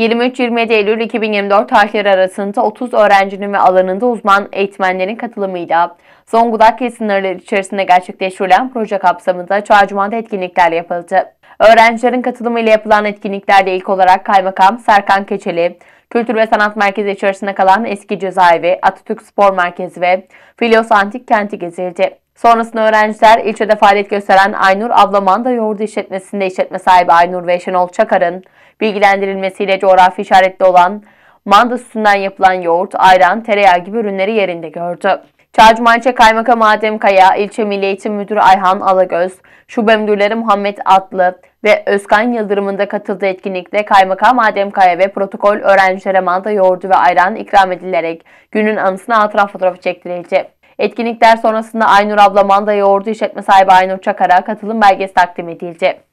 23-27 Eylül 2024 tarihleri arasında 30 öğrencinin ve alanında uzman eğitmenlerin katılımıyla Zonguldak il sınırları içerisinde gerçekleştirilen proje kapsamında Çağcuma'da etkinlikler yapıldı. Öğrencilerin katılımıyla yapılan etkinliklerde ilk olarak Kaymakam Serkan Keçeli, Kültür ve Sanat Merkezi içerisinde kalan eski cezaevi, Atatürk Spor Merkezi ve Filos Antik Kenti gezildi. Sonrasında öğrenciler ilçede faaliyet gösteren Aynur Ablamanda Yoğurdu işletmesinde işletme sahibi Aynur ve Şenol Çakar'ın bilgilendirilmesiyle coğrafi işaretli olan manda sütünden yapılan yoğurt, ayran, tereyağı gibi ürünleri yerinde gördü. Çarşımançe Kaymakam Adem Kaya, İlçe Milli Eğitim Müdürü Ayhan Alagöz, Şube Müdürleri Muhammed Atlı ve Özkan Yıldırım'ın da katıldığı etkinlikte Kaymakam Adem Kaya ve protokol öğrencilere manda yoğurdu ve ayran ikram edilerek günün anısına hatıra fotoğrafı çektirildi. Etkinlikler sonrasında Aynur abla manda yoğurdu işletme sahibi Aynur Çakar'a katılım belgesi takdim edildi.